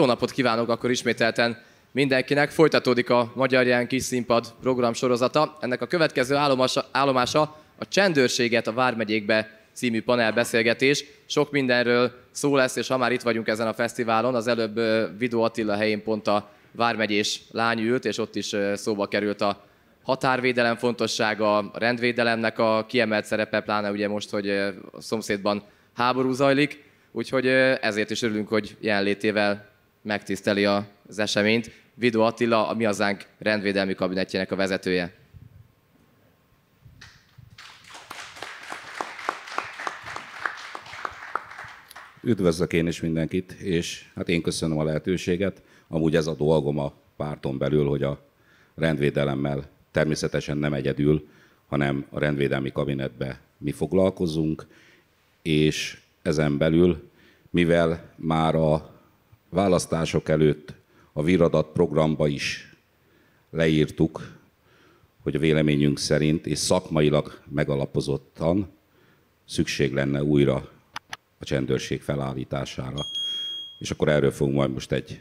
Jó napot kívánok akkor ismételten mindenkinek. Folytatódik a Magyar Ján Kis Színpad program sorozata. Ennek a következő állomása, állomása a Csendőrséget a Vármegyékbe című panelbeszélgetés. Sok mindenről szó lesz, és ha már itt vagyunk ezen a fesztiválon, az előbb Vidó Attila helyén pont a vármegyés lány ült, és ott is szóba került a határvédelem fontossága, a rendvédelemnek a kiemelt szerepe, pláne ugye most, hogy a szomszédban háború zajlik, úgyhogy ezért is örülünk, hogy jelenlétével megtiszteli az eseményt. Vidó Attila, a Mi Hazánk rendvédelmi kabinetjének a vezetője. Üdvözlök én is mindenkit, és hát én köszönöm a lehetőséget. Amúgy ez a dolgom a párton belül, hogy a rendvédelemmel természetesen nem egyedül, hanem a rendvédelmi kabinetbe mi foglalkozunk, és ezen belül, mivel már a választások előtt a viradat programba is leírtuk, hogy a véleményünk szerint és szakmailag megalapozottan szükség lenne újra a csendőrség felállítására. És akkor erről fogunk majd most egy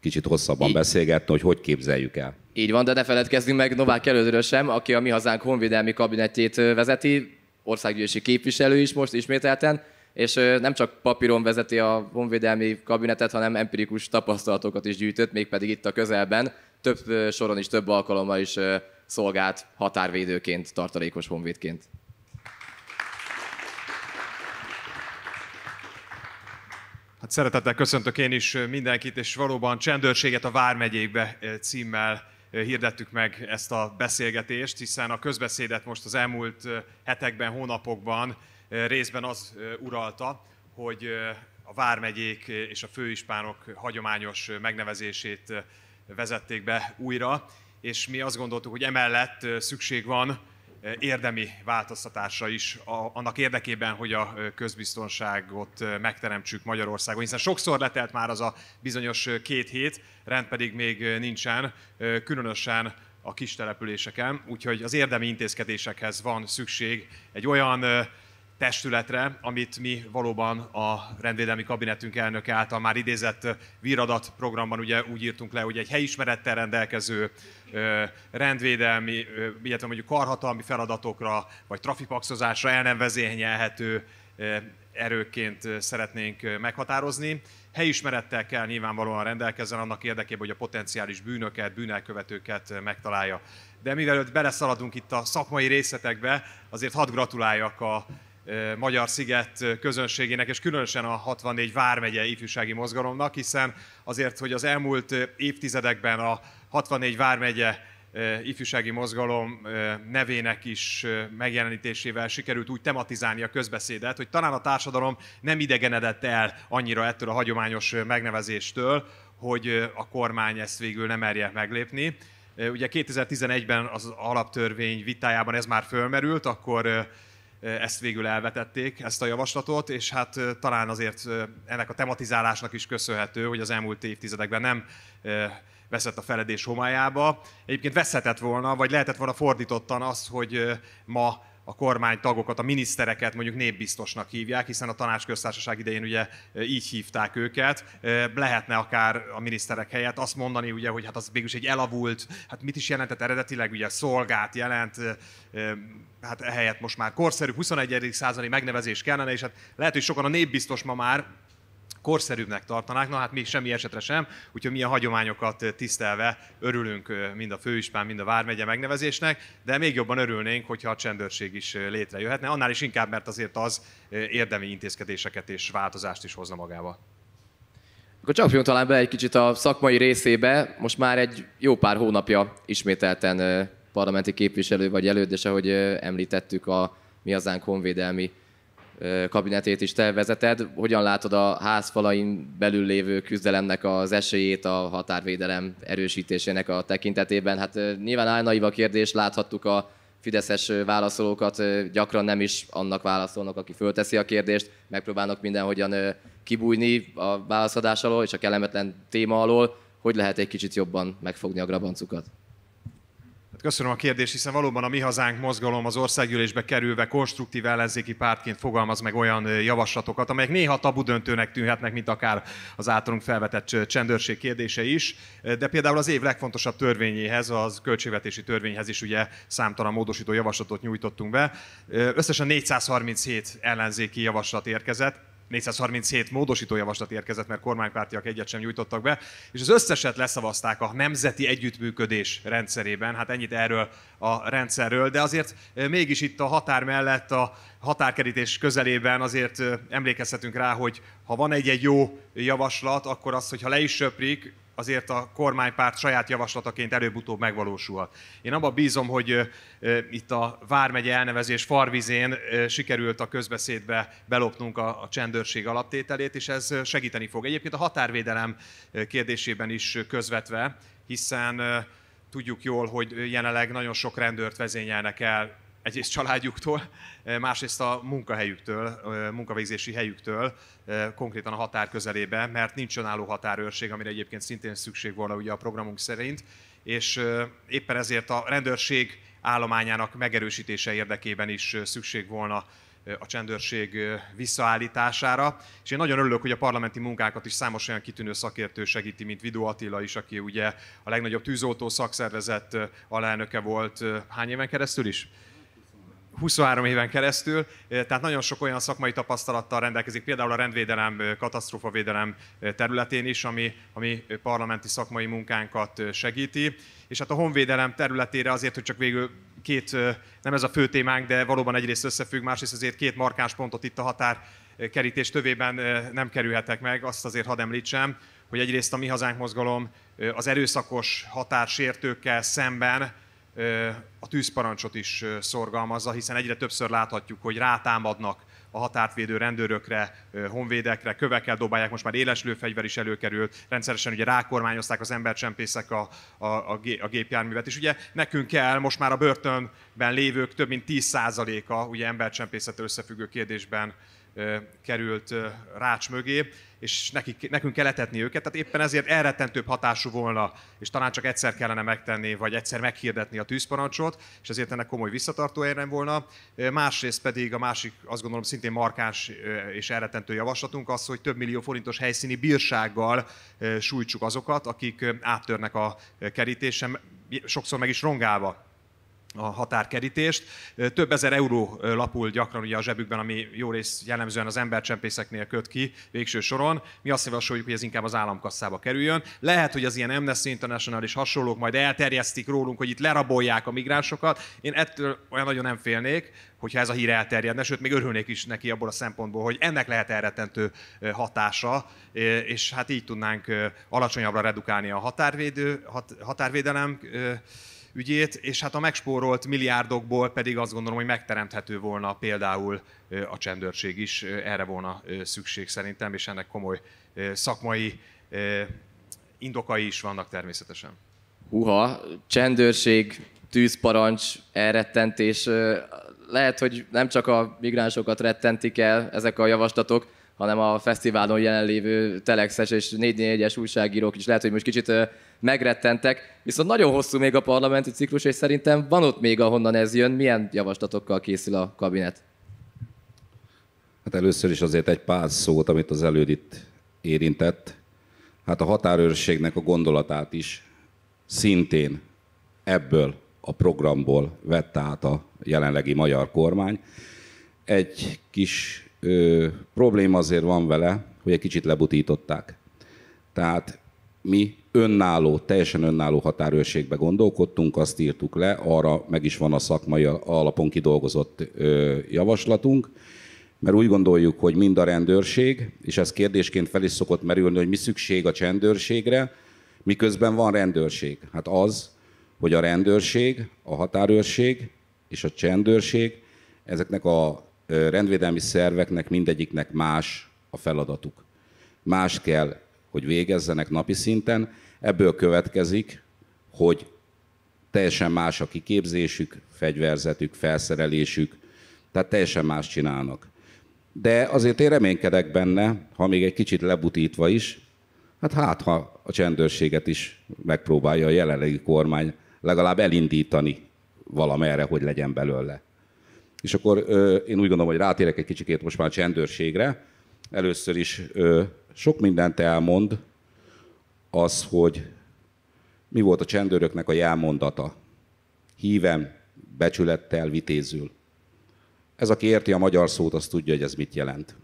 kicsit hosszabban beszélgetni, hogy hogy képzeljük el. Így van, de ne feledkezzünk meg Novák előzőről sem, aki a Mi Hazánk honvédelmi kabinetjét vezeti, országgyűlési képviselő is most ismételten és nem csak papíron vezeti a honvédelmi kabinetet, hanem empirikus tapasztalatokat is gyűjtött, mégpedig itt a közelben, több soron is, több alkalommal is szolgált határvédőként, tartalékos honvédként. Hát szeretettel köszöntök én is mindenkit, és valóban Csendőrséget a Vármegyékbe címmel hirdettük meg ezt a beszélgetést, hiszen a közbeszédet most az elmúlt hetekben, hónapokban részben az uralta, hogy a vármegyék és a főispánok hagyományos megnevezését vezették be újra, és mi azt gondoltuk, hogy emellett szükség van érdemi változtatásra is, annak érdekében, hogy a közbiztonságot megteremtsük Magyarországon, hiszen sokszor letelt már az a bizonyos két hét, rend pedig még nincsen, különösen a kis településeken, úgyhogy az érdemi intézkedésekhez van szükség egy olyan testületre, amit mi valóban a rendvédelmi kabinetünk elnöke által már idézett víradat programban ugye úgy írtunk le, hogy egy helyismerettel rendelkező rendvédelmi, illetve mondjuk karhatalmi feladatokra, vagy trafipaxozásra el nem vezényelhető erőként szeretnénk meghatározni. Helyismerettel kell nyilvánvalóan rendelkezzen annak érdekében, hogy a potenciális bűnöket, bűnelkövetőket megtalálja. De mivel beleszaladunk itt a szakmai részletekbe, azért hadd gratuláljak a Magyar Sziget közönségének, és különösen a 64 Vármegye ifjúsági mozgalomnak, hiszen azért, hogy az elmúlt évtizedekben a 64 Vármegye ifjúsági mozgalom nevének is megjelenítésével sikerült úgy tematizálni a közbeszédet, hogy talán a társadalom nem idegenedett el annyira ettől a hagyományos megnevezéstől, hogy a kormány ezt végül nem merje meglépni. Ugye 2011-ben az alaptörvény vitájában ez már fölmerült, akkor ezt végül elvetették, ezt a javaslatot, és hát talán azért ennek a tematizálásnak is köszönhető, hogy az elmúlt évtizedekben nem veszett a feledés homályába. Egyébként veszhetett volna, vagy lehetett volna fordítottan az, hogy ma a kormánytagokat, a minisztereket mondjuk népbiztosnak hívják, hiszen a tanácsköztársaság idején ugye e, így hívták őket. E, lehetne akár a miniszterek helyett azt mondani, ugye, hogy hát az végülis egy elavult, hát mit is jelentett eredetileg, ugye szolgát jelent, e, hát ehelyett most már korszerű 21. századi megnevezés kellene, és hát lehet, hogy sokan a népbiztos ma már korszerűbbnek tartanák, na hát még semmi esetre sem, úgyhogy mi a hagyományokat tisztelve örülünk mind a főispán, mind a vármegye megnevezésnek, de még jobban örülnénk, hogyha a csendőrség is létrejöhetne, annál is inkább, mert azért az érdemi intézkedéseket és változást is hozna magába. Akkor csapjunk talán be egy kicsit a szakmai részébe. Most már egy jó pár hónapja ismételten parlamenti képviselő vagy elődés, ahogy említettük a Mi Hazánk Honvédelmi kabinetét is te vezeted. Hogyan látod a házfalain belül lévő küzdelemnek az esélyét a határvédelem erősítésének a tekintetében? Hát nyilván álnaiva a kérdés, láthattuk a fideszes válaszolókat, gyakran nem is annak válaszolnak, aki fölteszi a kérdést, megpróbálnak mindenhogyan kibújni a válaszadás alól és a kellemetlen téma alól. Hogy lehet egy kicsit jobban megfogni a grabancukat? Köszönöm a kérdést, hiszen valóban a Mi Hazánk mozgalom az országgyűlésbe kerülve konstruktív ellenzéki pártként fogalmaz meg olyan javaslatokat, amelyek néha tabudöntőnek tűnhetnek, mint akár az általunk felvetett csendőrség kérdése is. De például az év legfontosabb törvényéhez, az költségvetési törvényhez is ugye számtalan módosító javaslatot nyújtottunk be. Összesen 437 ellenzéki javaslat érkezett 437 javaslat érkezett, mert kormánypártiak egyet sem nyújtottak be, és az összeset leszavazták a nemzeti együttműködés rendszerében. Hát ennyit erről a rendszerről, de azért eh, mégis itt a határ mellett, a határkerítés közelében azért eh, emlékezhetünk rá, hogy ha van egy-egy jó javaslat, akkor az, hogyha le is söprik, azért a kormánypárt saját javaslataként előbb-utóbb megvalósulhat. Én abban bízom, hogy itt a Vármegye elnevezés farvizén sikerült a közbeszédbe belopnunk a, a csendőrség alaptételét, és ez segíteni fog. Egyébként a határvédelem kérdésében is közvetve, hiszen tudjuk jól, hogy jelenleg nagyon sok rendőrt vezényelnek el egyrészt családjuktól, eh, másrészt a munkahelyüktől, eh, munkavégzési helyüktől, eh, konkrétan a határ közelébe, mert nincs önálló határőrség, amire egyébként szintén szükség volna ugye a programunk szerint, és éppen ezért a rendőrség állományának megerősítése érdekében is szükség volna a csendőrség visszaállítására. És én nagyon örülök, hogy a parlamenti munkákat is számos olyan kitűnő szakértő segíti, mint Vidó Attila is, aki ugye a legnagyobb tűzoltó szakszervezet alelnöke volt hány éven keresztül is? 23 éven keresztül, tehát nagyon sok olyan szakmai tapasztalattal rendelkezik, például a rendvédelem, katasztrófavédelem területén is, ami, ami parlamenti szakmai munkánkat segíti. És hát a honvédelem területére azért, hogy csak végül két, nem ez a fő témánk, de valóban egyrészt összefügg, másrészt azért két markáns pontot itt a határ kerítés tövében nem kerülhetek meg, azt azért hadd említsem, hogy egyrészt a Mi Hazánk mozgalom az erőszakos határsértőkkel szemben a tűzparancsot is szorgalmazza, hiszen egyre többször láthatjuk, hogy rátámadnak a határtvédő rendőrökre, honvédekre, kövekkel dobálják, most már éles lőfegyver is előkerült, rendszeresen ugye rákormányozták az embercsempészek a, a, a, a gépjárművet, és ugye nekünk kell most már a börtönben lévők több mint 10%-a ugye embercsempészettel összefüggő kérdésben került rács mögé, és neki, nekünk kell etetni őket, tehát éppen ezért elrettentőbb hatású volna, és talán csak egyszer kellene megtenni, vagy egyszer meghirdetni a tűzparancsot, és ezért ennek komoly visszatartó érem volna. Másrészt pedig a másik, azt gondolom, szintén markáns és elrettentő javaslatunk az, hogy több millió forintos helyszíni bírsággal sújtsuk azokat, akik áttörnek a kerítésen, sokszor meg is rongálva a határkerítést. Több ezer euró lapul gyakran ugye a zsebükben, ami jó rész jellemzően az embercsempészeknél köt ki végső soron. Mi azt javasoljuk, hogy ez inkább az államkasszába kerüljön. Lehet, hogy az ilyen Amnesty International és hasonlók majd elterjesztik rólunk, hogy itt lerabolják a migránsokat. Én ettől olyan nagyon nem félnék, hogyha ez a hír elterjedne, sőt, még örülnék is neki abból a szempontból, hogy ennek lehet elretentő hatása, és hát így tudnánk alacsonyabbra redukálni a határvédő, hat, határvédelem ügyét, és hát a megspórolt milliárdokból pedig azt gondolom, hogy megteremthető volna például a csendőrség is, erre volna szükség szerintem, és ennek komoly szakmai indokai is vannak természetesen. Uha, csendőrség, tűzparancs, elrettentés. Lehet, hogy nem csak a migránsokat rettentik el ezek a javaslatok, hanem a fesztiválon jelenlévő telexes és 4 es újságírók is lehet, hogy most kicsit megrettentek. Viszont nagyon hosszú még a parlamenti ciklus, és szerintem van ott még, ahonnan ez jön. Milyen javaslatokkal készül a kabinet? Hát először is azért egy pár szót, amit az előd itt érintett. Hát a határőrségnek a gondolatát is szintén ebből a programból vette át a jelenlegi magyar kormány. Egy kis ö, probléma azért van vele, hogy egy kicsit lebutították. Tehát mi önálló, teljesen önálló határőrségbe gondolkodtunk, azt írtuk le, arra meg is van a szakmai alapon kidolgozott ö, javaslatunk, mert úgy gondoljuk, hogy mind a rendőrség, és ez kérdésként fel is szokott merülni, hogy mi szükség a csendőrségre, miközben van rendőrség. Hát az, hogy a rendőrség, a határőrség és a csendőrség ezeknek a rendvédelmi szerveknek mindegyiknek más a feladatuk. Más kell, hogy végezzenek napi szinten. Ebből következik, hogy teljesen más a kiképzésük, fegyverzetük, felszerelésük, tehát teljesen más csinálnak. De azért én reménykedek benne, ha még egy kicsit lebutítva is, hát hát ha a csendőrséget is megpróbálja a jelenlegi kormány legalább elindítani valamerre, hogy legyen belőle. És akkor ö, én úgy gondolom, hogy rátérek egy kicsikét most már a csendőrségre. Először is ö, sok mindent elmond az, hogy mi volt a csendőröknek a jelmondata. Hívem, becsülettel, vitézül. Ez, aki érti a magyar szót, az tudja, hogy ez mit jelent.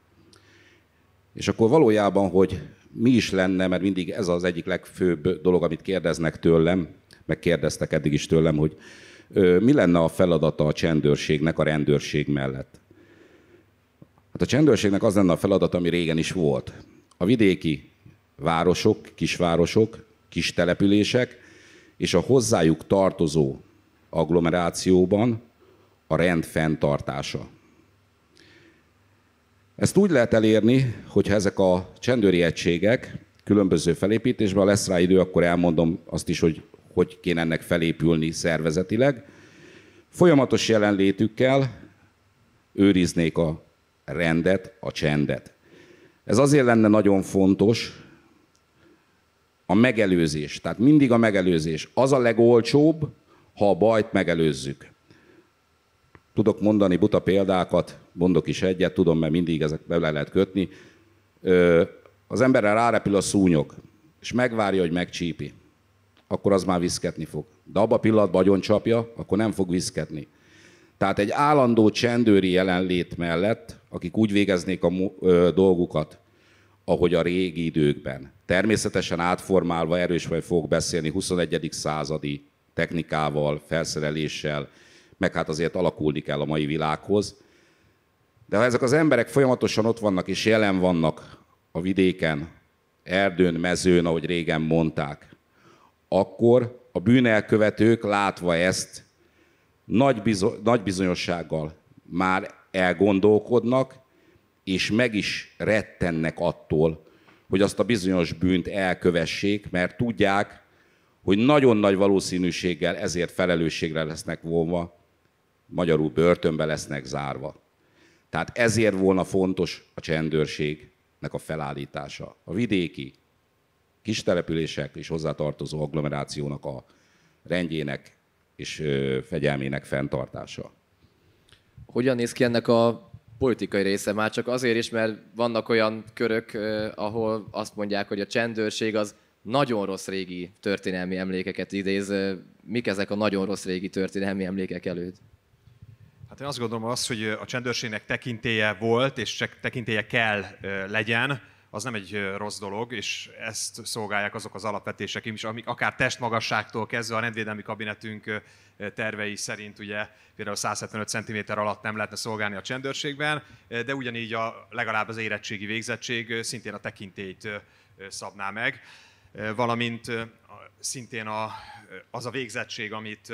És akkor valójában, hogy mi is lenne, mert mindig ez az egyik legfőbb dolog, amit kérdeznek tőlem, meg kérdeztek eddig is tőlem, hogy mi lenne a feladata a csendőrségnek a rendőrség mellett? Hát a csendőrségnek az lenne a feladata, ami régen is volt. A vidéki városok, kisvárosok, kis települések és a hozzájuk tartozó agglomerációban a rend fenntartása. Ezt úgy lehet elérni, hogyha ezek a csendőri egységek különböző felépítésben, ha lesz rá idő, akkor elmondom azt is, hogy hogy kéne ennek felépülni szervezetileg. Folyamatos jelenlétükkel őriznék a rendet, a csendet. Ez azért lenne nagyon fontos, a megelőzés, tehát mindig a megelőzés. Az a legolcsóbb, ha a bajt megelőzzük. Tudok mondani buta példákat, mondok is egyet, tudom, mert mindig ezekbe bele lehet kötni. Az emberre rárepül a szúnyog, és megvárja, hogy megcsípi akkor az már viszketni fog. De abban a pillanatban agyon csapja, akkor nem fog viszketni. Tehát egy állandó csendőri jelenlét mellett, akik úgy végeznék a dolgukat, ahogy a régi időkben. Természetesen átformálva erős vagy fogok beszélni 21. századi technikával, felszereléssel, meg hát azért alakulni kell a mai világhoz. De ha ezek az emberek folyamatosan ott vannak és jelen vannak a vidéken, erdőn, mezőn, ahogy régen mondták, akkor a bűnelkövetők látva ezt nagy, bizo- nagy bizonyossággal már elgondolkodnak, és meg is rettennek attól, hogy azt a bizonyos bűnt elkövessék, mert tudják, hogy nagyon nagy valószínűséggel ezért felelősségre lesznek vonva, magyarul börtönbe lesznek zárva. Tehát ezért volna fontos a csendőrségnek a felállítása. A vidéki kis települések és hozzátartozó agglomerációnak a rendjének és fegyelmének fenntartása. Hogyan néz ki ennek a politikai része már csak azért is, mert vannak olyan körök, ahol azt mondják, hogy a csendőrség az nagyon rossz régi történelmi emlékeket idéz. Mik ezek a nagyon rossz régi történelmi emlékek előtt? Hát én azt gondolom az, hogy a csendőrségnek tekintéje volt, és csak tekintéje kell legyen, az nem egy rossz dolog, és ezt szolgálják azok az alapvetések is, amik akár testmagasságtól kezdve a rendvédelmi kabinetünk tervei szerint ugye például 175 cm alatt nem lehetne szolgálni a csendőrségben, de ugyanígy a, legalább az érettségi végzettség szintén a tekintélyt szabná meg, valamint szintén a, az a végzettség, amit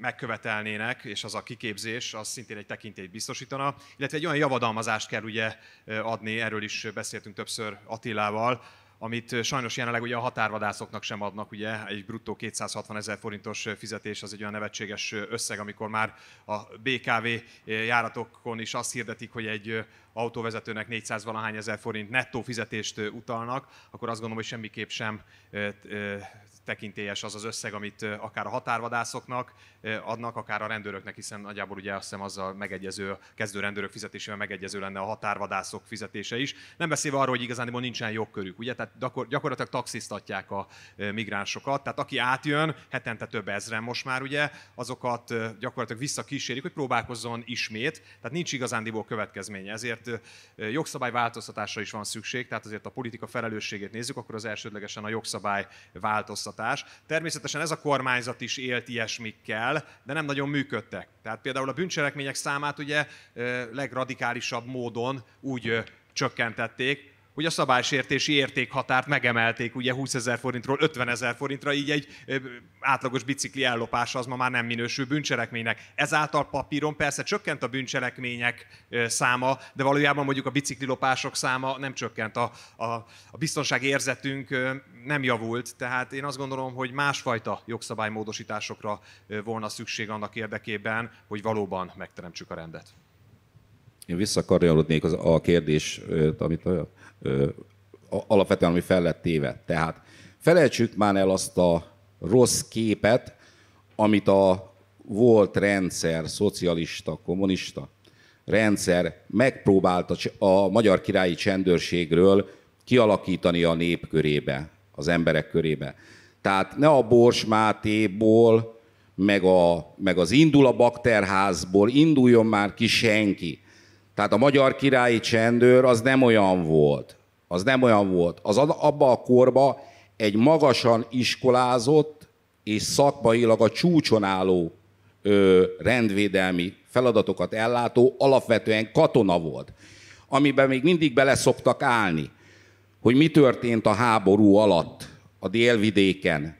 megkövetelnének, és az a kiképzés, az szintén egy tekintélyt biztosítana, illetve egy olyan javadalmazást kell ugye adni, erről is beszéltünk többször Attilával, amit sajnos jelenleg ugye a határvadászoknak sem adnak, ugye egy bruttó 260 ezer forintos fizetés az egy olyan nevetséges összeg, amikor már a BKV járatokon is azt hirdetik, hogy egy autóvezetőnek 400 valahány ezer forint nettó fizetést utalnak, akkor azt gondolom, hogy semmiképp sem tekintélyes az az összeg, amit akár a határvadászoknak adnak, akár a rendőröknek, hiszen nagyjából ugye azt hiszem azzal megegyező, a kezdő rendőrök fizetésével megegyező lenne a határvadászok fizetése is. Nem beszélve arról, hogy igazán nincsen jogkörük, ugye? Tehát gyakorlatilag taxisztatják a migránsokat, tehát aki átjön, hetente több ezren most már, ugye, azokat gyakorlatilag visszakísérik, hogy próbálkozzon ismét, tehát nincs igazándiból következménye. Ezért jogszabály változtatásra is van szükség, tehát azért a politika felelősségét nézzük, akkor az elsődlegesen a jogszabály változtat változtatás. Természetesen ez a kormányzat is élt ilyesmikkel, de nem nagyon működtek. Tehát például a bűncselekmények számát ugye legradikálisabb módon úgy csökkentették, hogy a szabálysértési értékhatárt megemelték ugye 20 ezer forintról 50 ezer forintra, így egy átlagos bicikli ellopása az ma már nem minősül bűncselekménynek. Ezáltal papíron persze csökkent a bűncselekmények száma, de valójában mondjuk a bicikli lopások száma nem csökkent, a, a, a biztonság érzetünk nem javult, tehát én azt gondolom, hogy másfajta jogszabálymódosításokra volna szükség annak érdekében, hogy valóban megteremtsük a rendet. Én visszakarjolódnék az, a kérdés, amit a, alapvetően, ami fel lett téve. Tehát felejtsük már el azt a rossz képet, amit a volt rendszer, szocialista, kommunista rendszer megpróbált a magyar királyi csendőrségről kialakítani a nép körébe, az emberek körébe. Tehát ne a Bors Mátéból, meg, a, meg az Indul a Bakterházból induljon már ki senki. Tehát a magyar királyi csendőr az nem olyan volt. Az nem olyan volt. Az abba a korba egy magasan iskolázott és szakmailag a csúcson álló ö, rendvédelmi feladatokat ellátó alapvetően katona volt, amiben még mindig bele szoktak állni, hogy mi történt a háború alatt a délvidéken,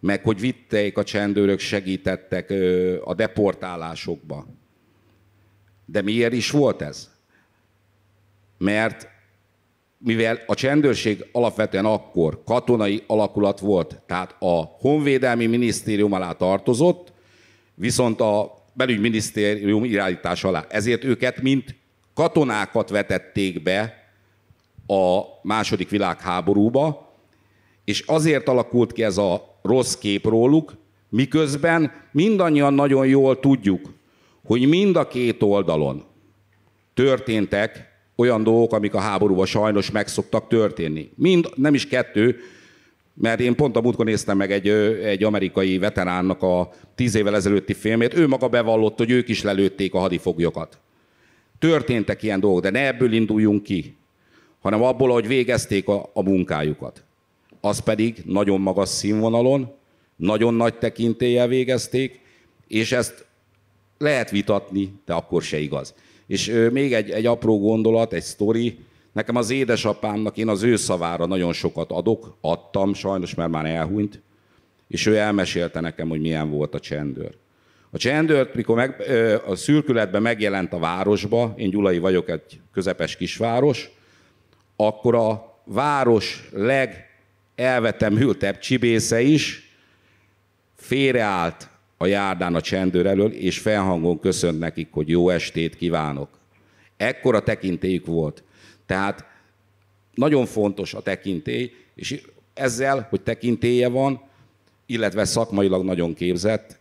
meg hogy vitték a csendőrök, segítettek ö, a deportálásokba de miért is volt ez? Mert mivel a csendőrség alapvetően akkor katonai alakulat volt, tehát a Honvédelmi Minisztérium alá tartozott, viszont a belügyminisztérium irányítás alá. Ezért őket, mint katonákat vetették be a második világháborúba, és azért alakult ki ez a rossz kép róluk, miközben mindannyian nagyon jól tudjuk, hogy mind a két oldalon történtek olyan dolgok, amik a háborúban sajnos meg szoktak történni. Mind, nem is kettő, mert én pont a múltkor néztem meg egy, egy amerikai veteránnak a tíz évvel ezelőtti filmét, ő maga bevallott, hogy ők is lelőtték a hadifoglyokat. Történtek ilyen dolgok, de ne ebből induljunk ki, hanem abból, hogy végezték a, a munkájukat. Az pedig nagyon magas színvonalon, nagyon nagy tekintéllyel végezték, és ezt lehet vitatni, de akkor se igaz. És még egy, egy apró gondolat, egy sztori. Nekem az édesapámnak én az ő szavára nagyon sokat adok, adtam, sajnos mert már elhunyt, és ő elmesélte nekem, hogy milyen volt a csendőr. A csendőrt, mikor meg, a szürkületben megjelent a városba, én Gyulai vagyok, egy közepes kisváros, akkor a város legelvetemültebb csibésze is félreállt a járdán a csendőr elől, és felhangon köszönt nekik, hogy jó estét kívánok. Ekkora tekintélyük volt. Tehát nagyon fontos a tekintély, és ezzel, hogy tekintélye van, illetve szakmailag nagyon képzett,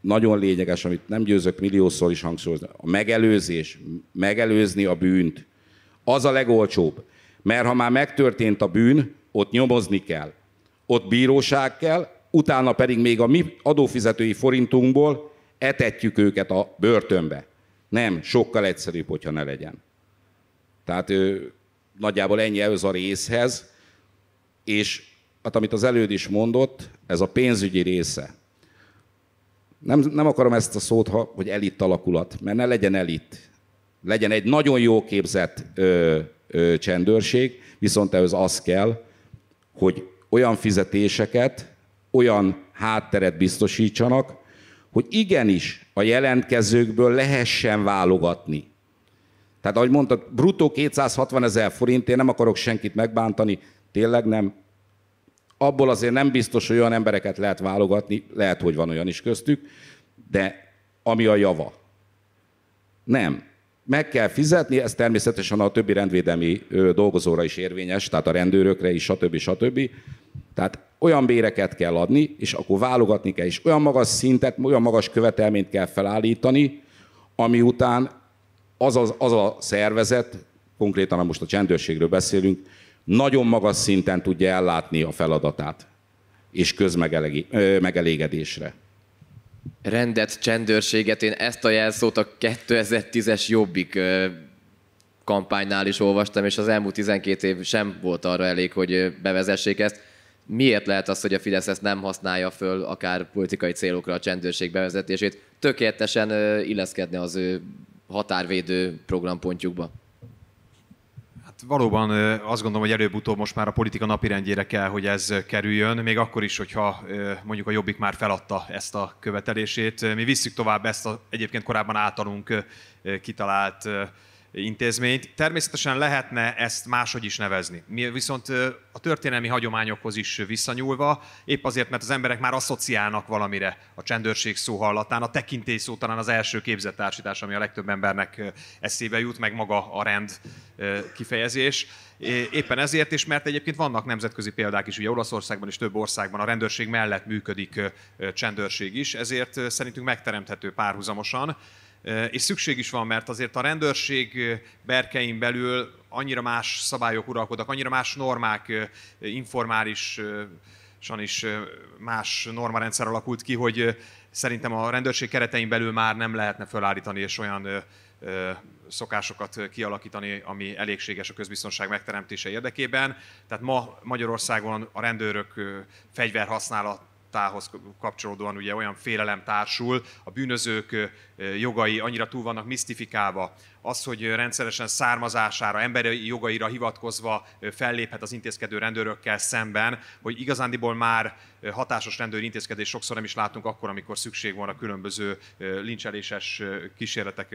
nagyon lényeges, amit nem győzök milliószor is hangsúlyozni, a megelőzés, megelőzni a bűnt. Az a legolcsóbb. Mert ha már megtörtént a bűn, ott nyomozni kell. Ott bíróság kell, utána pedig még a mi adófizetői forintunkból etetjük őket a börtönbe. Nem, sokkal egyszerűbb, hogyha ne legyen. Tehát ő, nagyjából ennyi ez a részhez, és hát amit az előd is mondott, ez a pénzügyi része. Nem, nem akarom ezt a szót, ha, hogy elit alakulat, mert ne legyen elit. Legyen egy nagyon jó képzett ö, ö, csendőrség, viszont ehhez az kell, hogy olyan fizetéseket, olyan hátteret biztosítsanak, hogy igenis a jelentkezőkből lehessen válogatni. Tehát ahogy mondtad, bruttó 260 ezer forint, én nem akarok senkit megbántani, tényleg nem. Abból azért nem biztos, hogy olyan embereket lehet válogatni, lehet, hogy van olyan is köztük, de ami a java. Nem meg kell fizetni, ez természetesen a többi rendvédelmi dolgozóra is érvényes, tehát a rendőrökre is, stb. stb. Tehát olyan béreket kell adni, és akkor válogatni kell, és olyan magas szintet, olyan magas követelményt kell felállítani, ami után az, az, az a szervezet, konkrétan most a csendőrségről beszélünk, nagyon magas szinten tudja ellátni a feladatát, és közmegelégedésre rendet, csendőrséget, én ezt a jelszót a 2010-es Jobbik kampánynál is olvastam, és az elmúlt 12 év sem volt arra elég, hogy bevezessék ezt. Miért lehet az, hogy a Fidesz ezt nem használja föl akár politikai célokra a csendőrség bevezetését? Tökéletesen illeszkedne az ő határvédő programpontjukba valóban azt gondolom, hogy előbb-utóbb most már a politika napirendjére kell, hogy ez kerüljön, még akkor is, hogyha mondjuk a Jobbik már feladta ezt a követelését. Mi visszük tovább ezt a egyébként korábban általunk kitalált intézményt. Természetesen lehetne ezt máshogy is nevezni. Mi viszont a történelmi hagyományokhoz is visszanyúlva, épp azért, mert az emberek már asszociálnak valamire a csendőrség szó hallatán. A tekintély szó talán az első képzettársítás, ami a legtöbb embernek eszébe jut, meg maga a rend kifejezés. Éppen ezért, és mert egyébként vannak nemzetközi példák is, ugye Olaszországban és több országban a rendőrség mellett működik csendőrség is, ezért szerintünk megteremthető párhuzamosan. És szükség is van, mert azért a rendőrség berkein belül annyira más szabályok uralkodnak, annyira más normák, informális is más normarendszer alakult ki, hogy szerintem a rendőrség keretein belül már nem lehetne felállítani és olyan szokásokat kialakítani, ami elégséges a közbiztonság megteremtése érdekében. Tehát ma Magyarországon a rendőrök fegyverhasználat tájhoz kapcsolódóan ugye olyan félelem társul, a bűnözők jogai annyira túl vannak misztifikálva, az, hogy rendszeresen származására, emberi jogaira hivatkozva felléphet az intézkedő rendőrökkel szemben, hogy igazándiból már hatásos rendőri intézkedés sokszor nem is látunk akkor, amikor szükség van a különböző lincseléses kísérletek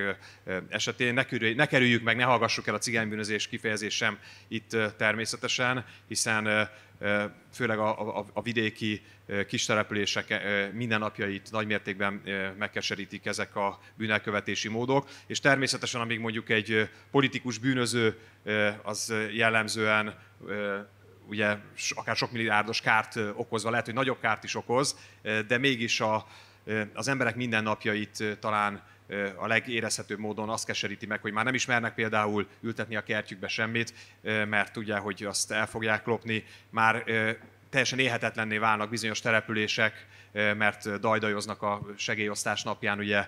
esetén. Ne, kerüljük, ne kerüljük meg, ne hallgassuk el a cigánybűnözés kifejezés sem itt természetesen, hiszen főleg a, a, a vidéki kistelepülések mindennapjait nagymértékben megkeserítik ezek a bűnelkövetési módok, és természetesen amíg mondjuk egy politikus bűnöző az jellemzően ugye akár sok milliárdos kárt okozva, lehet, hogy nagyobb kárt is okoz, de mégis a, az emberek mindennapjait talán a legérezhetőbb módon azt keseríti meg, hogy már nem ismernek például ültetni a kertjükbe semmit, mert tudja, hogy azt el fogják lopni, már teljesen éhetetlenné válnak bizonyos települések, mert dajdajoznak a segélyosztás napján ugye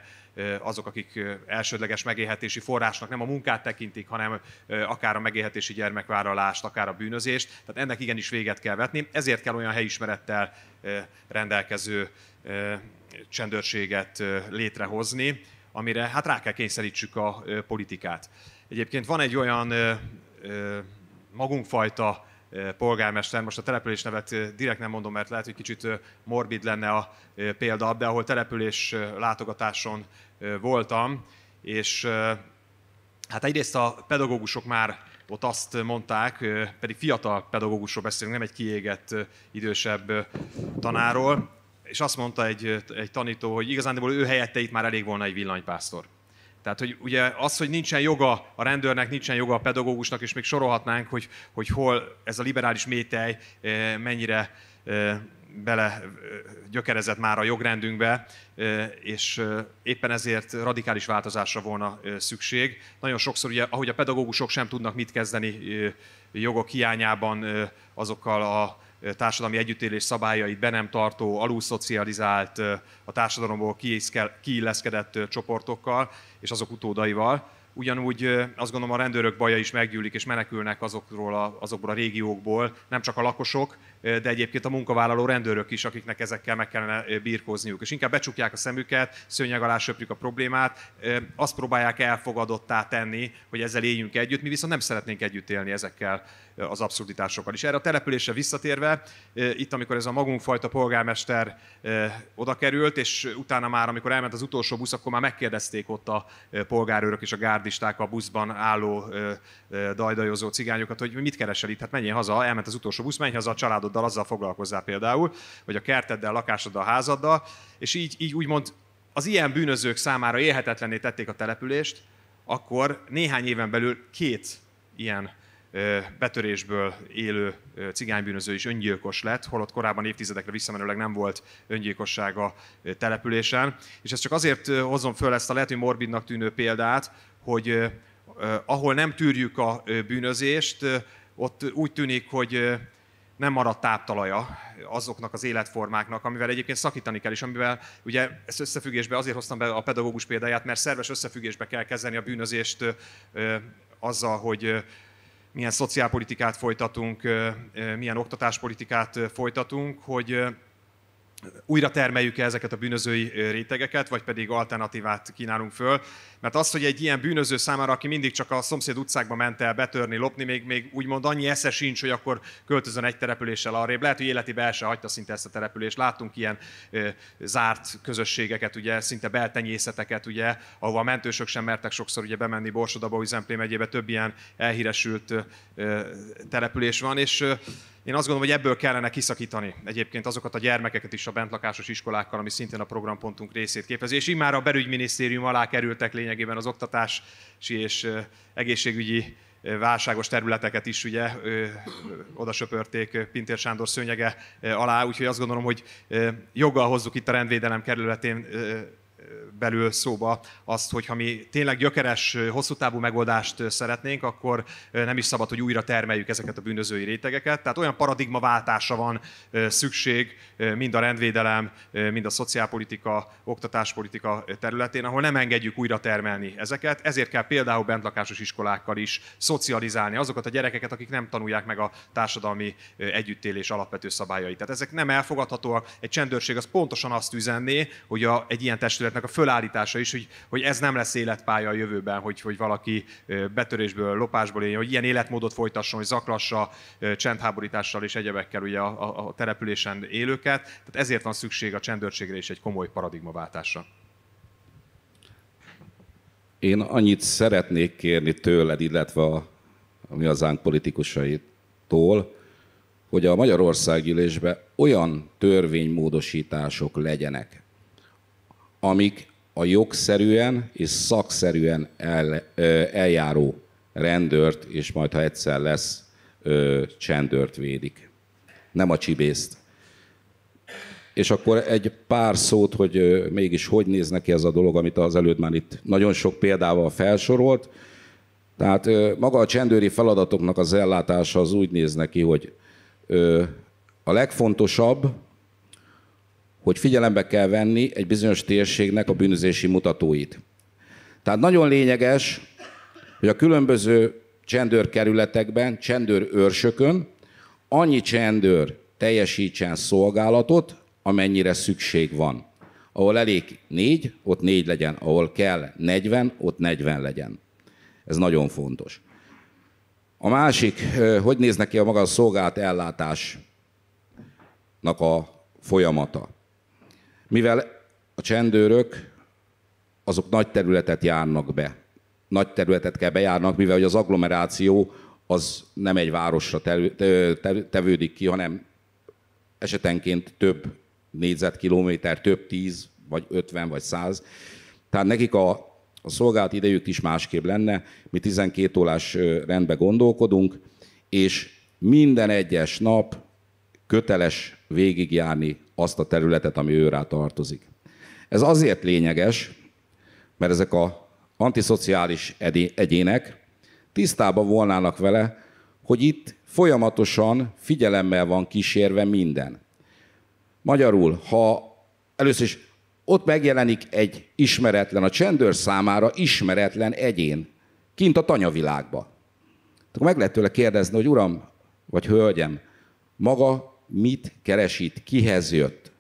azok, akik elsődleges megélhetési forrásnak nem a munkát tekintik, hanem akár a megélhetési gyermekvállalást, akár a bűnözést. Tehát ennek igenis véget kell vetni. Ezért kell olyan helyismerettel rendelkező csendőrséget létrehozni, amire hát rá kell kényszerítsük a politikát. Egyébként van egy olyan magunkfajta polgármester, most a település nevet direkt nem mondom, mert lehet, hogy kicsit morbid lenne a példa, de ahol település látogatáson voltam, és hát egyrészt a pedagógusok már ott azt mondták, pedig fiatal pedagógusról beszélünk, nem egy kiégett idősebb tanáról, és azt mondta egy, egy tanító, hogy igazándiból ő helyette itt már elég volna egy villanypásztor. Tehát, hogy ugye az, hogy nincsen joga a rendőrnek, nincsen joga a pedagógusnak, és még sorolhatnánk, hogy, hogy hol ez a liberális métej eh, mennyire eh, bele eh, gyökerezett már a jogrendünkbe, és éppen ezért radikális változásra volna szükség. Nagyon sokszor, ugye, ahogy a pedagógusok sem tudnak mit kezdeni jogok hiányában azokkal a társadalmi együttélés szabályait be nem tartó, alulszocializált, a társadalomból kiilleszkedett csoportokkal és azok utódaival. Ugyanúgy azt gondolom a rendőrök baja is meggyűlik és menekülnek azokról a, azokból a régiókból, nem csak a lakosok, de egyébként a munkavállaló rendőrök is, akiknek ezekkel meg kellene birkózniuk. És inkább becsukják a szemüket, szőnyeg alá söprik a problémát, azt próbálják elfogadottá tenni, hogy ezzel éljünk együtt, mi viszont nem szeretnénk együtt élni ezekkel az abszurditásokkal. És erre a településre visszatérve, itt amikor ez a magunkfajta polgármester oda került, és utána már, amikor elment az utolsó busz, akkor már megkérdezték ott a polgárőrök és a gárdisták a buszban álló dajdajozó cigányokat, hogy mit keresel itt, hát menjél haza, elment az utolsó busz, menj haza a családod családoddal azzal foglalkozzál például, vagy a kerteddel, lakásoddal, házaddal, és így, így úgymond az ilyen bűnözők számára élhetetlenné tették a települést, akkor néhány éven belül két ilyen betörésből élő cigánybűnöző is öngyilkos lett, holott korábban évtizedekre visszamenőleg nem volt öngyilkossága településen. És ezt csak azért hozom föl ezt a lehet, hogy morbidnak tűnő példát, hogy ahol nem tűrjük a bűnözést, ott úgy tűnik, hogy nem maradt táptalaja azoknak az életformáknak, amivel egyébként szakítani kell, és amivel ugye ezt összefüggésbe azért hoztam be a pedagógus példáját, mert szerves összefüggésbe kell kezdeni a bűnözést azzal, hogy milyen szociálpolitikát folytatunk, milyen oktatáspolitikát folytatunk, hogy újra termeljük -e ezeket a bűnözői rétegeket, vagy pedig alternatívát kínálunk föl. Mert az, hogy egy ilyen bűnöző számára, aki mindig csak a szomszéd utcákba ment el betörni, lopni, még, még úgymond annyi esze sincs, hogy akkor költözön egy településsel arrébb. Lehet, hogy életébe el se hagyta szinte ezt a települést. Láttunk ilyen ö, zárt közösségeket, ugye szinte beltenyészeteket, ugye, ahova a mentősök sem mertek sokszor ugye, bemenni Borsodaba, Zemplén megyébe, több ilyen elhíresült ö, település van. És ö, én azt gondolom, hogy ebből kellene kiszakítani egyébként azokat a gyermekeket is a bentlakásos iskolákkal, ami szintén a programpontunk részét képezi. És immár a belügyminisztérium alá kerültek lényegében az oktatási és egészségügyi válságos területeket is ugye oda söpörték Pintér Sándor szőnyege alá, úgyhogy azt gondolom, hogy joggal hozzuk itt a rendvédelem kerületén belül szóba azt, hogy ha mi tényleg gyökeres, hosszú távú megoldást szeretnénk, akkor nem is szabad, hogy újra termeljük ezeket a bűnözői rétegeket. Tehát olyan paradigmaváltásra van szükség mind a rendvédelem, mind a szociálpolitika, oktatáspolitika területén, ahol nem engedjük újra termelni ezeket. Ezért kell például bentlakásos iskolákkal is szocializálni azokat a gyerekeket, akik nem tanulják meg a társadalmi együttélés alapvető szabályait. Tehát ezek nem elfogadhatóak. Egy csendőrség az pontosan azt üzenné, hogy a, egy ilyen testületnek a fölállítása is, hogy, hogy ez nem lesz életpálya a jövőben, hogy, hogy valaki betörésből, lopásból éljen, hogy ilyen életmódot folytasson, hogy zaklassa csendháborítással és egyebekkel ugye a, a, a településen élőket. Tehát ezért van szükség a csendőrségre és egy komoly paradigmaváltásra. Én annyit szeretnék kérni tőled, illetve a, a mi hazánk politikusaitól, hogy a Magyarországgyűlésben olyan törvénymódosítások legyenek, amik a jogszerűen és szakszerűen el, eljáró rendőrt, és majd ha egyszer lesz, csendőrt védik. Nem a csibészt. És akkor egy pár szót, hogy mégis hogy néz neki ez a dolog, amit az előtt már itt nagyon sok példával felsorolt. Tehát maga a csendőri feladatoknak az ellátása az úgy néz neki, hogy a legfontosabb hogy figyelembe kell venni egy bizonyos térségnek a bűnözési mutatóit. Tehát nagyon lényeges, hogy a különböző csendőrkerületekben, csendőrőrsökön annyi csendőr teljesítsen szolgálatot, amennyire szükség van. Ahol elég négy, ott négy legyen. Ahol kell 40, ott 40 legyen. Ez nagyon fontos. A másik, hogy néz neki a maga a szolgált ellátásnak a folyamata mivel a csendőrök azok nagy területet járnak be. Nagy területet kell bejárnak, mivel hogy az agglomeráció az nem egy városra tevődik ki, hanem esetenként több négyzetkilométer, több tíz, vagy ötven, vagy száz. Tehát nekik a, a szolgált idejük is másképp lenne. Mi 12 órás rendbe gondolkodunk, és minden egyes nap köteles végigjárni azt a területet, ami rá tartozik. Ez azért lényeges, mert ezek a antiszociális egyének tisztában volnának vele, hogy itt folyamatosan figyelemmel van kísérve minden. Magyarul, ha először is ott megjelenik egy ismeretlen, a csendőr számára ismeretlen egyén, kint a tanyavilágba. Akkor meg lehet tőle kérdezni, hogy uram, vagy hölgyem, maga mit keresít, kihez jött.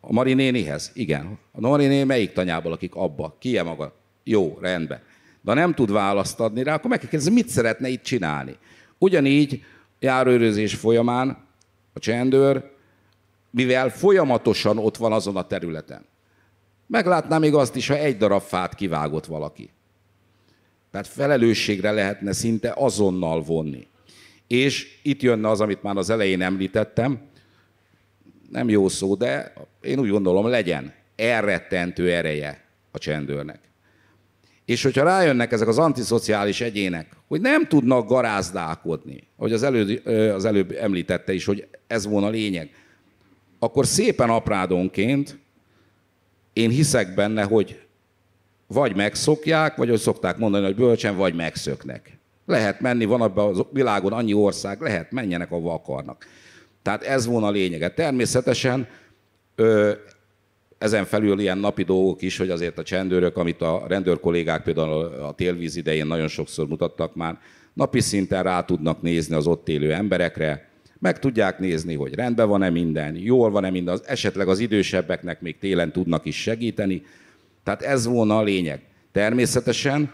A Mari nénihez? Igen. A Mari néni melyik tanyába akik abba? -e maga? Jó, rendben. De ha nem tud választ adni rá, akkor meg kell kérdezni, mit szeretne itt csinálni. Ugyanígy járőrözés folyamán a csendőr, mivel folyamatosan ott van azon a területen, meglátná még azt is, ha egy darab fát kivágott valaki. Tehát felelősségre lehetne szinte azonnal vonni. És itt jönne az, amit már az elején említettem, nem jó szó, de én úgy gondolom, legyen elrettentő ereje a csendőrnek. És hogyha rájönnek ezek az antiszociális egyének, hogy nem tudnak garázdálkodni, ahogy az előbb, az előbb említette is, hogy ez volna a lényeg, akkor szépen aprádonként én hiszek benne, hogy vagy megszokják, vagy hogy szokták mondani, hogy bölcsen, vagy megszöknek. Lehet menni, van abban a világon annyi ország, lehet, menjenek, ahova akarnak. Tehát ez volna a lényege. Természetesen ö, ezen felül ilyen napi dolgok is, hogy azért a csendőrök, amit a rendőr kollégák például a télvíz idején nagyon sokszor mutattak már, napi szinten rá tudnak nézni az ott élő emberekre, meg tudják nézni, hogy rendben van-e minden, jól van-e minden, az, esetleg az idősebbeknek még télen tudnak is segíteni. Tehát ez volna a lényeg. Természetesen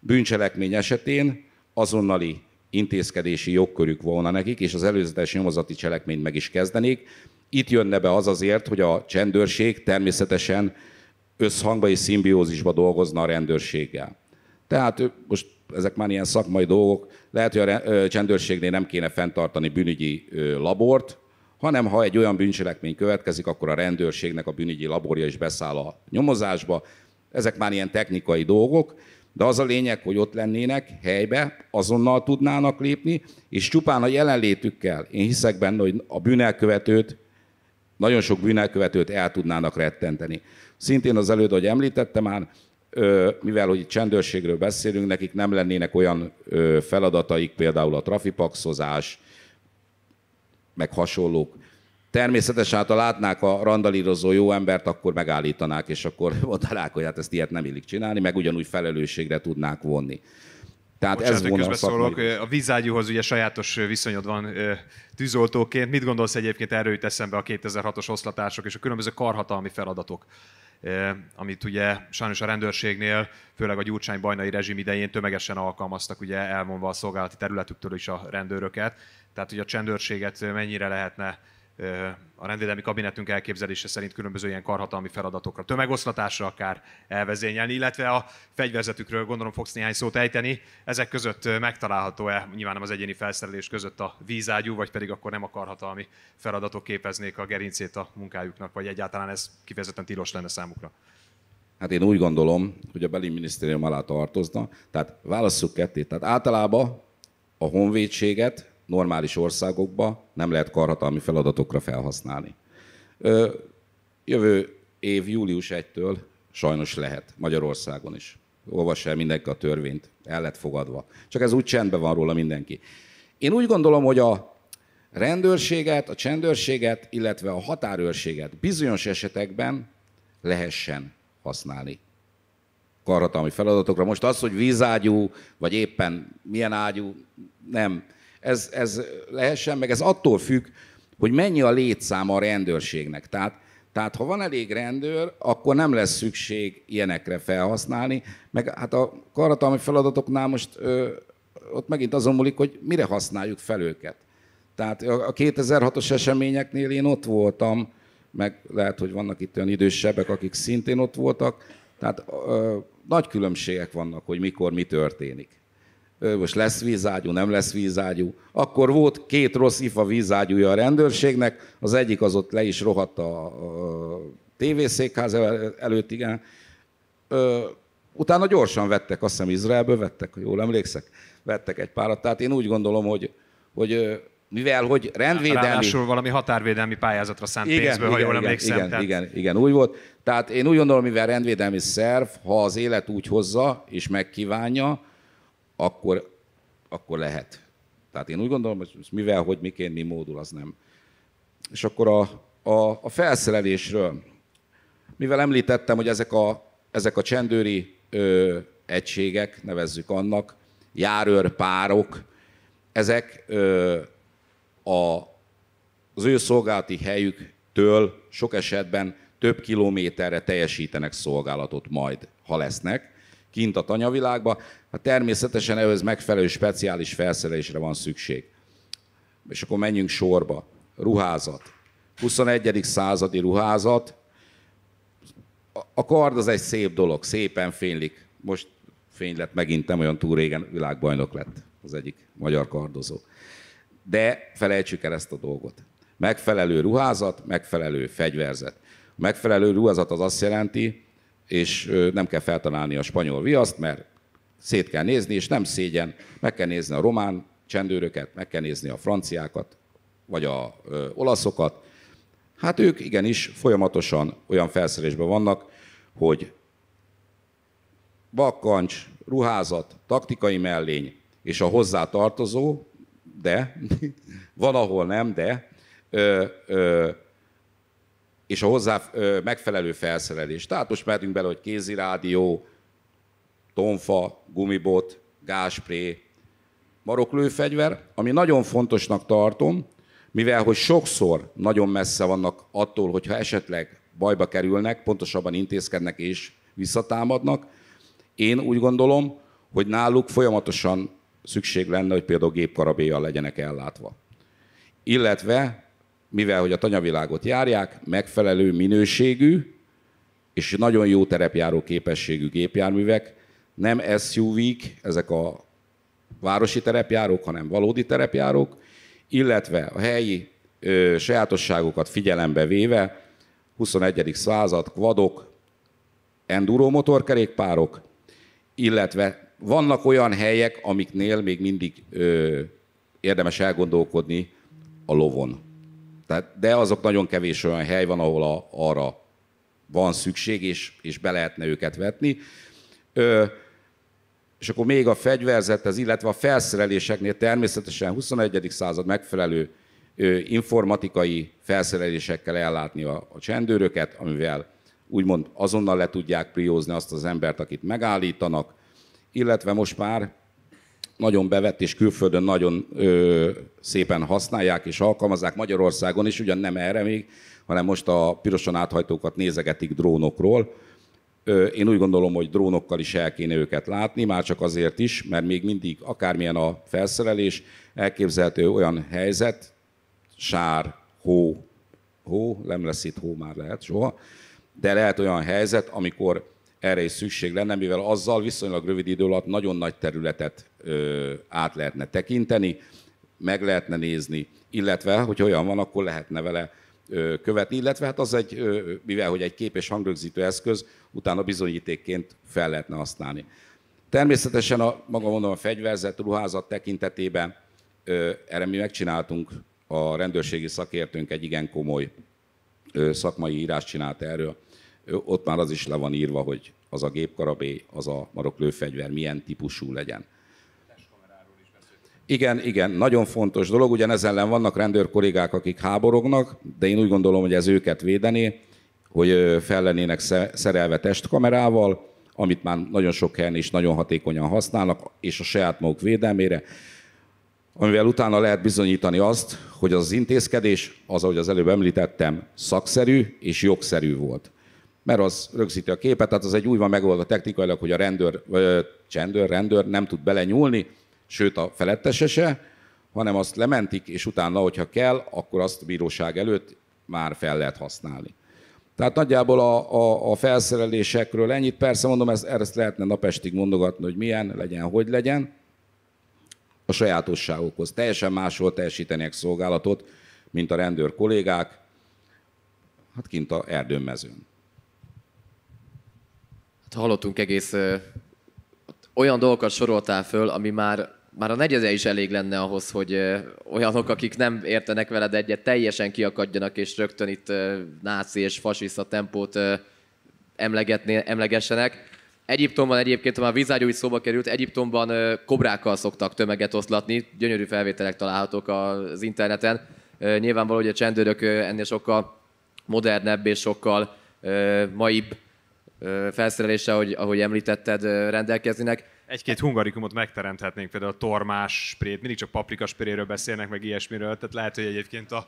bűncselekmény esetén azonnali intézkedési jogkörük volna nekik, és az előzetes nyomozati cselekményt meg is kezdenék. Itt jönne be az azért, hogy a csendőrség természetesen összhangba és szimbiózisba dolgozna a rendőrséggel. Tehát most ezek már ilyen szakmai dolgok, lehet, hogy a csendőrségnél nem kéne fenntartani bűnügyi labort, hanem ha egy olyan bűncselekmény következik, akkor a rendőrségnek a bűnügyi laborja is beszáll a nyomozásba. Ezek már ilyen technikai dolgok, de az a lényeg, hogy ott lennének helybe, azonnal tudnának lépni, és csupán a jelenlétükkel, én hiszek benne, hogy a bűnelkövetőt, nagyon sok bűnelkövetőt el tudnának rettenteni. Szintén az előtt, ahogy említettem már, mivel hogy itt csendőrségről beszélünk, nekik nem lennének olyan feladataik, például a trafipaxozás, meg hasonlók, Természetesen, hát ha látnák a randalírozó jó embert, akkor megállítanák, és akkor mondanák, hogy hát ezt ilyet nem illik csinálni, meg ugyanúgy felelősségre tudnák vonni. Tehát Bocsánat, ez volna a szólok. A vízágyúhoz ugye sajátos viszonyod van tűzoltóként. Mit gondolsz egyébként erről jut eszembe a 2006-os oszlatások és a különböző karhatalmi feladatok? amit ugye sajnos a rendőrségnél, főleg a Gyurcsány bajnai rezsim idején tömegesen alkalmaztak, ugye elmondva a szolgálati területüktől is a rendőröket. Tehát, hogy a csendőrséget mennyire lehetne a rendvédelmi kabinetünk elképzelése szerint különböző ilyen karhatalmi feladatokra, tömegoszlatásra akár elvezényelni, illetve a fegyverzetükről gondolom fogsz néhány szót ejteni. Ezek között megtalálható-e, nyilván nem az egyéni felszerelés között a vízágyú, vagy pedig akkor nem a karhatalmi feladatok képeznék a gerincét a munkájuknak, vagy egyáltalán ez kifejezetten tilos lenne számukra? Hát én úgy gondolom, hogy a belügyminisztérium alá tartozna, tehát válasszuk ketté. Tehát általában a honvédséget normális országokba nem lehet karhatalmi feladatokra felhasználni. Jövő év július 1-től sajnos lehet Magyarországon is. Olvassa el mindenki a törvényt, el lett fogadva. Csak ez úgy csendben van róla mindenki. Én úgy gondolom, hogy a rendőrséget, a csendőrséget, illetve a határőrséget bizonyos esetekben lehessen használni karhatalmi feladatokra. Most az, hogy vízágyú, vagy éppen milyen ágyú, nem ez, ez lehessen, meg ez attól függ, hogy mennyi a létszám a rendőrségnek. Tehát, tehát ha van elég rendőr, akkor nem lesz szükség ilyenekre felhasználni, meg hát a karatalmi feladatoknál most ö, ott megint azon múlik, hogy mire használjuk fel őket. Tehát a 2006-os eseményeknél én ott voltam, meg lehet, hogy vannak itt olyan idősebbek, akik szintén ott voltak, tehát ö, nagy különbségek vannak, hogy mikor mi történik most lesz vízágyú, nem lesz vízágyú. Akkor volt két rossz ifa vízágyúja a rendőrségnek, az egyik az ott le is rohadt a, a tévészékház előtt, igen. Ö, utána gyorsan vettek, azt hiszem Izraelből vettek, jól emlékszek, vettek egy párat. Tehát én úgy gondolom, hogy, hogy mivel hogy rendvédelmi... Ráadásul valami határvédelmi pályázatra szánt igen, pénzből, igen, ha jól igen, emlékszem. Igen, tehát... igen, igen, úgy volt. Tehát én úgy gondolom, mivel rendvédelmi szerv, ha az élet úgy hozza és megkívánja, akkor, akkor lehet. Tehát én úgy gondolom, hogy mivel, hogy, miként, mi módul, az nem. És akkor a, a, a felszerelésről, mivel említettem, hogy ezek a, ezek a csendőri ö, egységek, nevezzük annak, járőrpárok, ezek ö, a, az ő szolgálati helyüktől sok esetben több kilométerre teljesítenek szolgálatot majd, ha lesznek kint a tanyavilágba, hát természetesen ehhez megfelelő speciális felszerelésre van szükség. És akkor menjünk sorba. Ruházat. 21. századi ruházat. A kard az egy szép dolog, szépen fénylik. Most fény lett megint, nem olyan túl régen világbajnok lett az egyik magyar kardozó. De felejtsük el ezt a dolgot. Megfelelő ruházat, megfelelő fegyverzet. A megfelelő ruházat az azt jelenti, és nem kell feltalálni a spanyol viaszt, mert szét kell nézni, és nem szégyen, meg kell nézni a román csendőröket, meg kell nézni a franciákat, vagy a ö, olaszokat. Hát ők igenis folyamatosan olyan felszerelésben vannak, hogy bakkancs, ruházat, taktikai mellény és a hozzá tartozó, de, valahol nem, de ö, ö, és a hozzá megfelelő felszerelés. Tehát most mehetünk bele, hogy kézi rádió, tonfa, gumibot, gáspré, maroklőfegyver, ami nagyon fontosnak tartom, mivel hogy sokszor nagyon messze vannak attól, hogyha esetleg bajba kerülnek, pontosabban intézkednek és visszatámadnak, én úgy gondolom, hogy náluk folyamatosan szükség lenne, hogy például gépkarabéjjal legyenek ellátva. Illetve mivel hogy a tanyavilágot járják, megfelelő minőségű és nagyon jó terepjáró képességű gépjárművek, nem SUV-k, ezek a városi terepjárók, hanem valódi terepjárók, illetve a helyi ö, sajátosságokat figyelembe véve 21. század kvadok, enduro motorkerékpárok, illetve vannak olyan helyek, amiknél még mindig ö, érdemes elgondolkodni a lovon. Tehát, de azok nagyon kevés olyan hely van, ahol a, arra van szükség, és, és be lehetne őket vetni. Ö, és akkor még a fegyverzethez, illetve a felszereléseknél természetesen 21. század megfelelő ö, informatikai felszerelésekkel ellátni a, a csendőröket, amivel úgymond azonnal le tudják priózni azt az embert, akit megállítanak, illetve most már nagyon bevett, és külföldön nagyon ö, szépen használják és alkalmazzák Magyarországon is, ugyan nem erre még, hanem most a pirosan áthajtókat nézegetik drónokról. Ö, én úgy gondolom, hogy drónokkal is el kéne őket látni, már csak azért is, mert még mindig akármilyen a felszerelés, elképzelhető olyan helyzet, sár, hó, hó, nem lesz itt hó már lehet soha, de lehet olyan helyzet, amikor erre is szükség lenne, mivel azzal viszonylag rövid idő alatt nagyon nagy területet át lehetne tekinteni, meg lehetne nézni, illetve, hogy olyan van, akkor lehetne vele követni, illetve hát az egy, mivel hogy egy kép és hangrögzítő eszköz, utána bizonyítékként fel lehetne használni. Természetesen a maga mondom a fegyverzet, ruházat tekintetében erre mi megcsináltunk, a rendőrségi szakértőnk egy igen komoly szakmai írás csinált erről. Ott már az is le van írva, hogy az a gépkarabé, az a maroklőfegyver milyen típusú legyen. Igen, igen, nagyon fontos dolog, ugyanez ellen vannak rendőrkollégák, akik háborognak, de én úgy gondolom, hogy ez őket védeni, hogy fel lennének szerelve testkamerával, amit már nagyon sok helyen is nagyon hatékonyan használnak, és a saját maguk védelmére, amivel utána lehet bizonyítani azt, hogy az intézkedés, az, ahogy az előbb említettem, szakszerű és jogszerű volt. Mert az rögzíti a képet, tehát az egy van megoldva technikailag, hogy a rendőr, csendőr, rendőr nem tud belenyúlni, sőt a felettese se, hanem azt lementik, és utána, hogyha kell, akkor azt a bíróság előtt már fel lehet használni. Tehát nagyjából a, a, a felszerelésekről ennyit. Persze mondom, ezt, ezt lehetne napestig mondogatni, hogy milyen legyen, hogy legyen. A sajátosságokhoz. Teljesen máshol teljesítenek szolgálatot, mint a rendőr kollégák, hát kint a erdőn mezőn. Hát hallottunk egész ö, olyan dolgokat soroltál föl, ami már már a negyede is elég lenne ahhoz, hogy olyanok, akik nem értenek veled egyet, teljesen kiakadjanak, és rögtön itt náci és fasiszta tempót emlegessenek. Egyiptomban egyébként, ha már vízágyú is szóba került, Egyiptomban kobrákkal szoktak tömeget oszlatni, gyönyörű felvételek találhatók az interneten. Nyilvánvaló, hogy a csendőrök ennél sokkal modernebb és sokkal maibb felszerelése, ahogy, ahogy említetted, rendelkeznek egy-két hungarikumot megteremthetnénk, például a tormás sprét, mindig csak spréről beszélnek, meg ilyesmiről, tehát lehet, hogy egyébként a,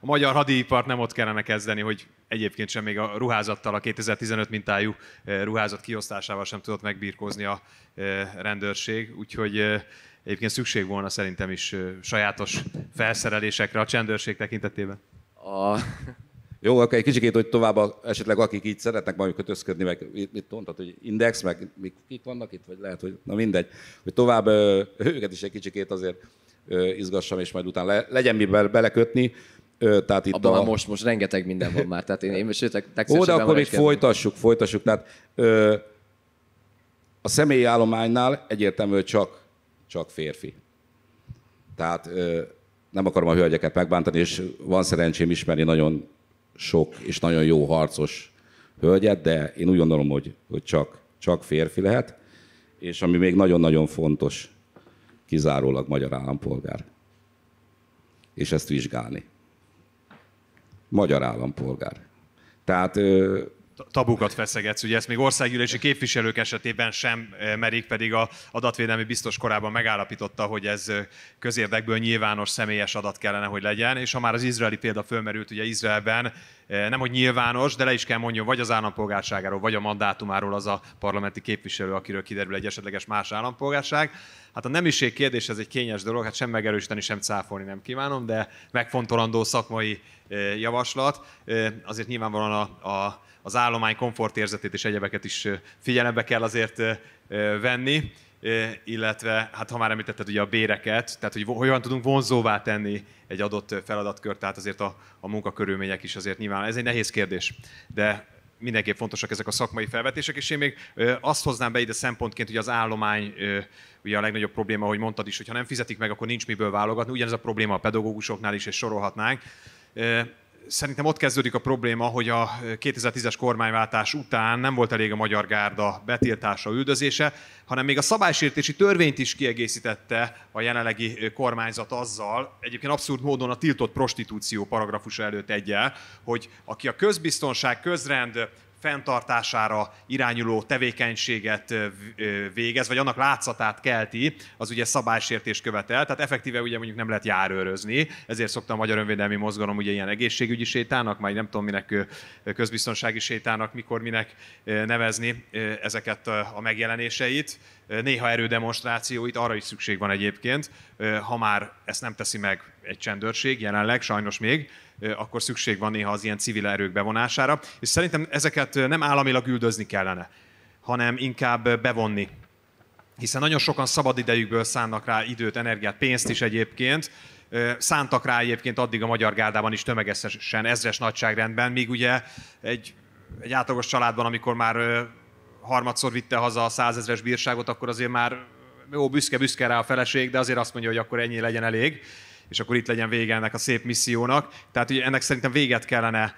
a magyar hadipart nem ott kellene kezdeni, hogy egyébként sem még a ruházattal, a 2015 mintájú eh, ruházat kiosztásával sem tudott megbírkozni a eh, rendőrség, úgyhogy eh, egyébként szükség volna szerintem is sajátos felszerelésekre a csendőrség tekintetében. A, jó, akkor egy kicsikét, hogy tovább esetleg akik így szeretnek majd kötözködni, meg mit mondtad, hogy index, meg kik vannak itt, vagy lehet, hogy na mindegy, hogy tovább őket is egy kicsikét azért izgassam, és majd utána le, legyen miben belekötni. Tehát itt Abban a... most, most rengeteg minden van már, tehát én, én sőt, Ó, de akkor még folytassuk, folytassuk. Tehát ö, a személyi állománynál egyértelmű, csak, csak férfi. Tehát ö, nem akarom a hölgyeket megbántani, és van szerencsém ismerni nagyon sok és nagyon jó harcos hölgyet, de én úgy gondolom, hogy, hogy csak, csak férfi lehet, és ami még nagyon-nagyon fontos, kizárólag magyar állampolgár. És ezt vizsgálni. Magyar állampolgár. Tehát tabukat feszegetsz. Ugye ezt még országgyűlési képviselők esetében sem eh, merik, pedig a adatvédelmi biztos korában megállapította, hogy ez eh, közérdekből nyilvános személyes adat kellene, hogy legyen. És ha már az izraeli példa fölmerült, ugye Izraelben eh, nem hogy nyilvános, de le is kell mondjon vagy az állampolgárságáról, vagy a mandátumáról az a parlamenti képviselő, akiről kiderül egy esetleges más állampolgárság. Hát a nemiség kérdés ez egy kényes dolog, hát sem megerősíteni, sem cáfolni nem kívánom, de megfontolandó szakmai javaslat. Azért nyilvánvalóan a, a az állomány komfortérzetét és egyebeket is figyelembe kell azért venni, illetve hát ha már említetted ugye a béreket, tehát hogy hogyan tudunk vonzóvá tenni egy adott feladatkört, tehát azért a, a munkakörülmények is azért nyilván, ez egy nehéz kérdés, de mindenképp fontosak ezek a szakmai felvetések, és én még azt hoznám be ide szempontként, hogy az állomány ugye a legnagyobb probléma, hogy mondtad is, hogy ha nem fizetik meg, akkor nincs miből válogatni. Ugyanez a probléma a pedagógusoknál is, és sorolhatnánk szerintem ott kezdődik a probléma, hogy a 2010-es kormányváltás után nem volt elég a magyar gárda betiltása, üldözése, hanem még a szabálysértési törvényt is kiegészítette a jelenlegi kormányzat azzal, egyébként abszurd módon a tiltott prostitúció paragrafusa előtt egyel, hogy aki a közbiztonság, közrend, fenntartására irányuló tevékenységet végez, vagy annak látszatát kelti, az ugye szabálysértés követel, tehát effektíve ugye mondjuk nem lehet járőrözni, ezért szoktam a Magyar Önvédelmi Mozgalom ugye ilyen egészségügyi sétának, majd nem tudom minek közbiztonsági sétának, mikor minek nevezni ezeket a megjelenéseit, néha erődemonstrációit, arra is szükség van egyébként, ha már ezt nem teszi meg egy csendőrség jelenleg, sajnos még, akkor szükség van néha az ilyen civil erők bevonására, és szerintem ezeket nem államilag üldözni kellene, hanem inkább bevonni hiszen nagyon sokan szabad idejükből szánnak rá időt, energiát, pénzt is egyébként, szántak rá egyébként addig a Magyar Gárdában is tömegesen ezres nagyságrendben, míg ugye egy, egy átlagos családban, amikor már harmadszor vitte haza a százezres bírságot, akkor azért már jó, büszke-büszke rá a feleség, de azért azt mondja, hogy akkor ennyi legyen elég, és akkor itt legyen vége ennek a szép missziónak. Tehát ugye ennek szerintem véget kellene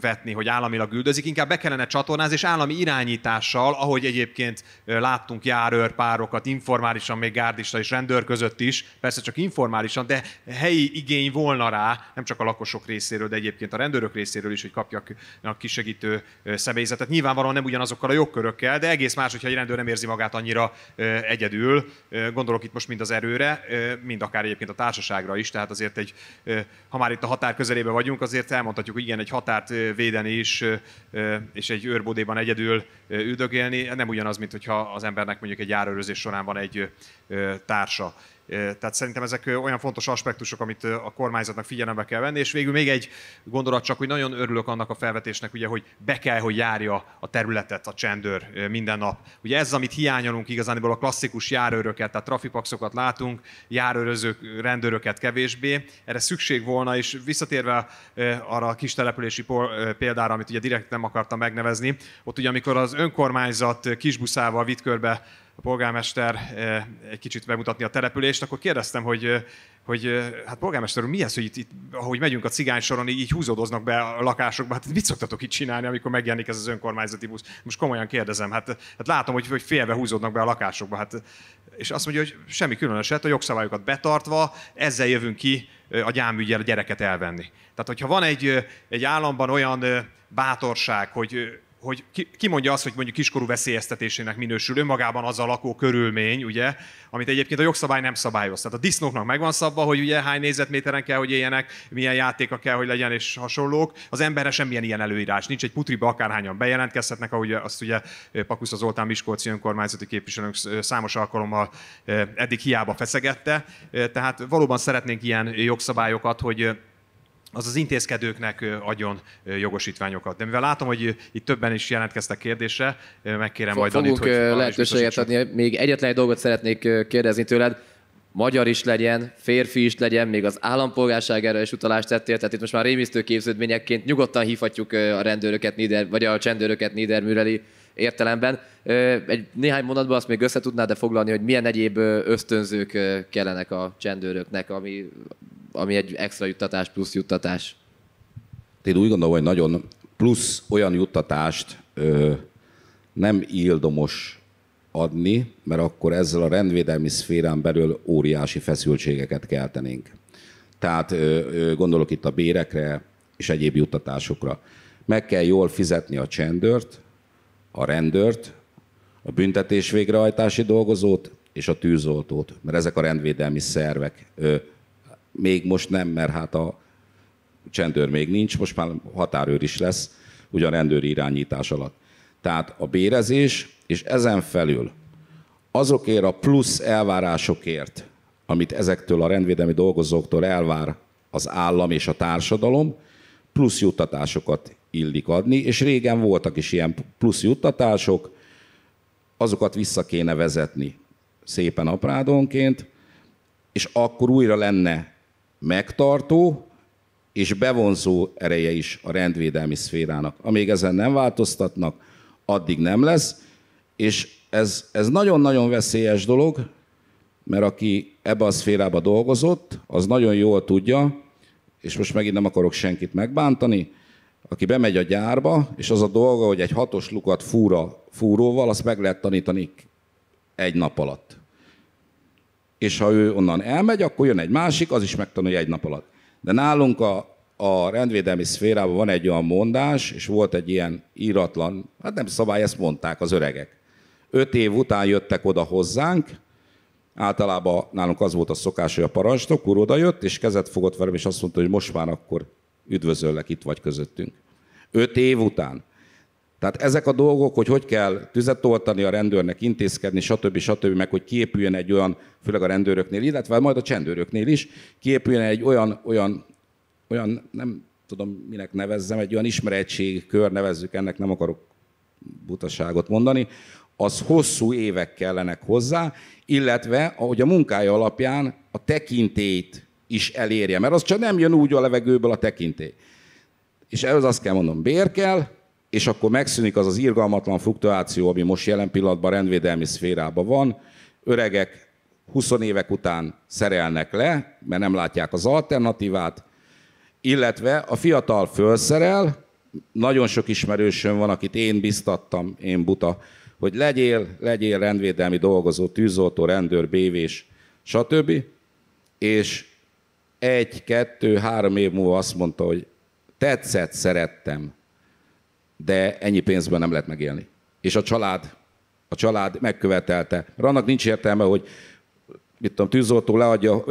vetni, hogy államilag üldözik, inkább be kellene csatornázni, és állami irányítással, ahogy egyébként láttunk járőrpárokat, informálisan még gárdista és rendőr között is, persze csak informálisan, de helyi igény volna rá, nem csak a lakosok részéről, de egyébként a rendőrök részéről is, hogy kapjak kisegítő személyzetet. Nyilvánvalóan nem ugyanazokkal a jogkörökkel, de egész más, hogyha egy rendőr nem érzi magát annyira egyedül. Gondolok itt most mind az erőre, mind akár egyébként a társaságra is, tehát azért egy, ha már itt a határ közelében vagyunk, azért elmondhatjuk, hogy igen, igen, egy határt védeni is, és egy őrbodéban egyedül üldögélni, nem ugyanaz, mint hogyha az embernek mondjuk egy járőrözés során van egy társa. Tehát szerintem ezek olyan fontos aspektusok, amit a kormányzatnak figyelembe kell venni, és végül még egy gondolat csak, hogy nagyon örülök annak a felvetésnek, ugye, hogy be kell, hogy járja a területet a csendőr minden nap. Ugye ez, amit hiányolunk igazából a klasszikus járőröket, tehát trafipaxokat látunk, járőrözők, rendőröket kevésbé. Erre szükség volna, és visszatérve arra a kis települési példára, amit ugye direkt nem akartam megnevezni, ott ugye amikor az önkormányzat kisbuszával vitt körbe a polgármester eh, egy kicsit bemutatni a települést, akkor kérdeztem, hogy, eh, hogy eh, hát polgármester úr, mi ez, hogy itt, itt ahogy megyünk a cigány soron, így, így húzódoznak be a lakásokba, hát mit szoktatok itt csinálni, amikor megjelenik ez az önkormányzati busz? Most komolyan kérdezem, hát, hát látom, hogy, hogy félve húzódnak be a lakásokba, hát, és azt mondja, hogy semmi különöset, hát a jogszabályokat betartva, ezzel jövünk ki a gyámügyel a gyereket elvenni. Tehát, hogyha van egy, egy államban olyan bátorság, hogy hogy ki, ki mondja azt, hogy mondjuk kiskorú veszélyeztetésének minősül önmagában az a lakó körülmény, ugye, amit egyébként a jogszabály nem szabályoz. Tehát a disznóknak megvan szabva, hogy ugye hány nézetméteren kell, hogy éljenek, milyen játéka kell, hogy legyen, és hasonlók. Az emberre semmilyen ilyen előírás nincs. Egy putriba akárhányan bejelentkezhetnek, ahogy azt ugye Pakusz az Oltán Miskolci önkormányzati képviselőnk számos alkalommal eddig hiába feszegette. Tehát valóban szeretnénk ilyen jogszabályokat, hogy az az intézkedőknek adjon jogosítványokat. De mivel látom, hogy itt többen is jelentkeztek kérdésre, megkérem majd Danit, hogy lehetőséget adni. Még egyetlen egy dolgot szeretnék kérdezni tőled. Magyar is legyen, férfi is legyen, még az állampolgárság erre is utalást tettél, tehát itt most már rémisztő képződményekként nyugodtan hívhatjuk a rendőröket, Nieder, vagy a csendőröket Niederműreli értelemben. Egy néhány mondatban azt még összetudnád, de foglalni, hogy milyen egyéb ösztönzők kellenek a csendőröknek, ami ami egy extra juttatás, plusz juttatás. Én úgy gondolom, hogy nagyon plusz olyan juttatást ö, nem ildomos adni, mert akkor ezzel a rendvédelmi szférán belül óriási feszültségeket keltenénk. Tehát ö, ö, gondolok itt a bérekre és egyéb juttatásokra. Meg kell jól fizetni a csendőrt, a rendőrt, a büntetés végrehajtási dolgozót és a tűzoltót, mert ezek a rendvédelmi szervek. Ö, még most nem, mert hát a csendőr még nincs, most már határőr is lesz, ugyan rendőri irányítás alatt. Tehát a bérezés, és ezen felül azokért a plusz elvárásokért, amit ezektől a rendvédelmi dolgozóktól elvár az állam és a társadalom, plusz juttatásokat illik adni, és régen voltak is ilyen plusz juttatások, azokat vissza kéne vezetni szépen aprádonként, és akkor újra lenne megtartó és bevonzó ereje is a rendvédelmi szférának. Amíg ezen nem változtatnak, addig nem lesz, és ez, ez nagyon-nagyon veszélyes dolog, mert aki ebbe a szférába dolgozott, az nagyon jól tudja, és most megint nem akarok senkit megbántani, aki bemegy a gyárba, és az a dolga, hogy egy hatos lukat fúra, fúróval, azt meg lehet tanítani egy nap alatt és ha ő onnan elmegy, akkor jön egy másik, az is megtanulja egy nap alatt. De nálunk a, a rendvédelmi szférában van egy olyan mondás, és volt egy ilyen íratlan, hát nem szabály, ezt mondták az öregek. Öt év után jöttek oda hozzánk, általában nálunk az volt a szokás, hogy a parancsnok úr oda jött, és kezet fogott velem, és azt mondta, hogy most már akkor üdvözöllek, itt vagy közöttünk. Öt év után. Tehát ezek a dolgok, hogy hogy kell tüzet toltani a rendőrnek, intézkedni, stb. stb., meg hogy kiépüljön egy olyan, főleg a rendőröknél, illetve majd a csendőröknél is, kiépüljön egy olyan, olyan, olyan nem tudom minek nevezzem, egy olyan ismeretségi kör, nevezzük ennek, nem akarok butaságot mondani, az hosszú évek kellenek hozzá, illetve ahogy a munkája alapján a tekintét is elérje, mert az csak nem jön úgy a levegőből a tekintély. És ehhez azt kell mondom, bér kell, és akkor megszűnik az az irgalmatlan fluktuáció, ami most jelen pillanatban rendvédelmi szférában van. Öregek 20 évek után szerelnek le, mert nem látják az alternatívát, illetve a fiatal fölszerel, nagyon sok ismerősöm van, akit én biztattam, én buta, hogy legyél, legyél rendvédelmi dolgozó, tűzoltó, rendőr, bévés, stb. És egy, kettő, három év múlva azt mondta, hogy tetszett, szerettem, de ennyi pénzben nem lehet megélni. És a család, a család megkövetelte. Mert annak nincs értelme, hogy itt a tűzoltó leadja,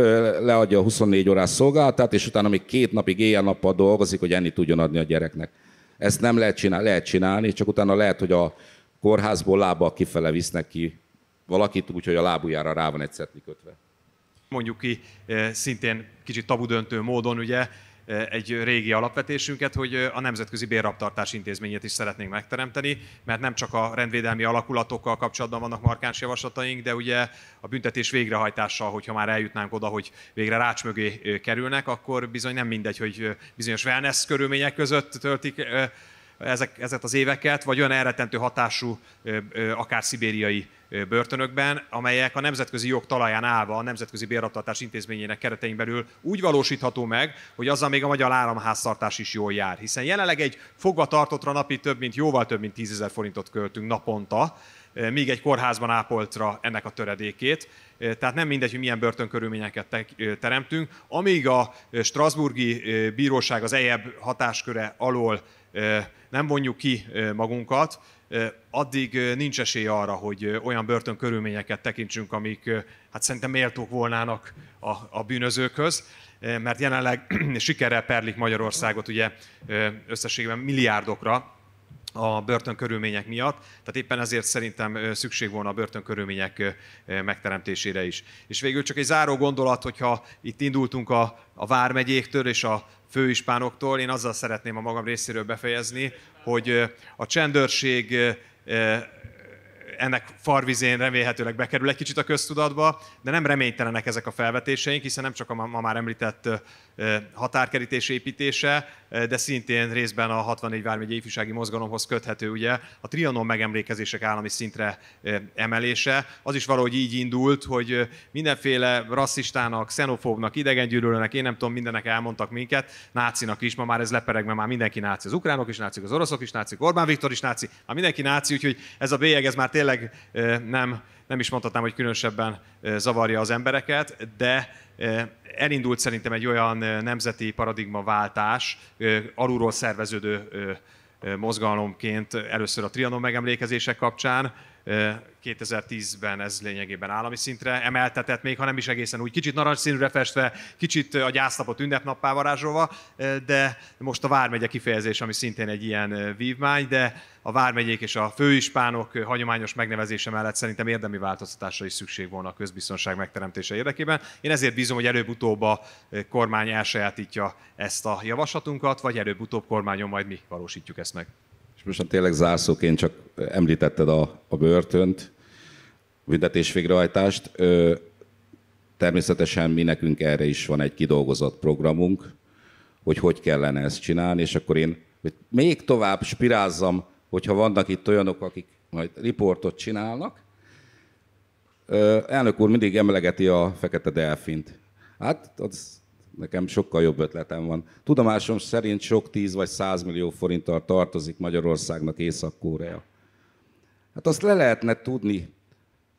leadja a 24 órás szolgálatát, és utána még két napig éjjel-nappal dolgozik, hogy enni tudjon adni a gyereknek. Ezt nem lehet csinálni, lehet csinálni, csak utána lehet, hogy a kórházból lába kifele visznek ki valakit, úgyhogy a lábujjára rá van egy kötve. Mondjuk ki szintén kicsit tabudöntő módon, ugye Eh, egy régi alapvetésünket, hogy eh, a Nemzetközi Bérraptartás Intézményét is szeretnénk megteremteni, mert nem csak a rendvédelmi alakulatokkal kapcsolatban vannak markáns javaslataink, de ugye a büntetés végrehajtással, hogyha már eljutnánk oda, hogy végre rács mögé eh, kerülnek, akkor bizony nem mindegy, hogy bizonyos wellness körülmények között töltik ezek, ezek az éveket, vagy olyan elretentő hatású, akár szibériai börtönökben, amelyek a nemzetközi jog talaján állva a Nemzetközi Bérlaptartás Intézményének keretein belül úgy valósítható meg, hogy azzal még a magyar államháztartás is jól jár. Hiszen jelenleg egy fogvatartottra napi több mint jóval több mint 10 000 forintot költünk naponta, míg egy kórházban ápoltra ennek a töredékét. Tehát nem mindegy, hogy milyen börtönkörülményeket teremtünk. Amíg a Strasburgi Bíróság az EJEB hatásköre alól nem vonjuk ki magunkat, addig nincs esély arra, hogy olyan börtönkörülményeket tekintsünk, amik hát szerintem méltók volnának a, a bűnözőkhöz, mert jelenleg sikerrel perlik Magyarországot ugye összességben milliárdokra, a börtönkörülmények miatt, tehát éppen ezért szerintem szükség volna a börtönkörülmények megteremtésére is. És végül csak egy záró gondolat, hogyha itt indultunk a, a vármegyéktől és a főispánoktól, én azzal szeretném a magam részéről befejezni, hogy a csendőrség ennek farvizén remélhetőleg bekerül egy kicsit a köztudatba, de nem reménytelenek ezek a felvetéseink, hiszen nem csak a ma már említett határkerítés építése, de szintén részben a 64 vármegyei ifjúsági mozgalomhoz köthető ugye a Trianon megemlékezések állami szintre emelése. Az is valahogy így indult, hogy mindenféle rasszistának, xenofóbnak, idegengyűlölőnek, én nem tudom, mindenek elmondtak minket, nácinak is, ma már ez lepereg, mert már mindenki náci. Az ukránok is nácik, az oroszok is nácik, Orbán Viktor is náci, a mindenki náci, úgyhogy ez a bélyeg, ez már tényleg nem, nem is mondhatnám, hogy különösebben zavarja az embereket, de elindult szerintem egy olyan nemzeti paradigmaváltás, alulról szerveződő mozgalomként először a Trianon megemlékezések kapcsán, 2010-ben ez lényegében állami szintre emeltetett, még ha nem is egészen úgy, kicsit narancsszínűre festve, kicsit a gyásznapot ünnepnappá varázsolva, de most a Vármegye kifejezés, ami szintén egy ilyen vívmány, de a Vármegyék és a főispánok hagyományos megnevezése mellett szerintem érdemi változtatásra is szükség volna a közbiztonság megteremtése érdekében. Én ezért bízom, hogy előbb-utóbb a kormány elsajátítja ezt a javaslatunkat, vagy előbb-utóbb kormányon majd mi valósítjuk ezt meg. És most tényleg zárszóként csak említetted a, a börtönt, büntetés végrehajtást. Természetesen mi nekünk erre is van egy kidolgozott programunk, hogy hogy kellene ezt csinálni, és akkor én hogy még tovább spirázzam, hogyha vannak itt olyanok, akik majd riportot csinálnak. Elnök úr mindig emlegeti a fekete delfint. Hát az nekem sokkal jobb ötletem van. Tudomásom szerint sok tíz vagy millió forinttal tartozik Magyarországnak Észak-Korea. Hát azt le lehetne tudni,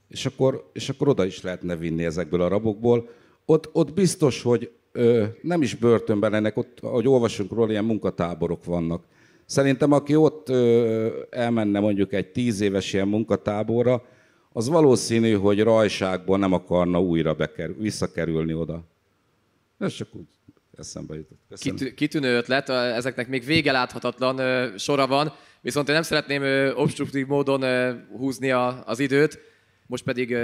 és akkor, és akkor oda is lehetne vinni ezekből a rabokból. Ott, ott biztos, hogy ö, nem is börtönben lennek, ott, ahogy olvasunk róla, ilyen munkatáborok vannak. Szerintem aki ott ö, elmenne mondjuk egy tíz éves ilyen munkatáborra, az valószínű, hogy rajságból nem akarna újra bekerül, visszakerülni oda. Ez csak úgy eszembe jutott. Kitű, kitűnő ötlet, ezeknek még vége láthatatlan ö, sora van, viszont én nem szeretném ö, obstruktív módon ö, húzni a, az időt, most pedig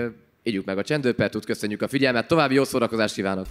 ígyük meg a csendőpertút, köszönjük a figyelmet, további jó szórakozást kívánok!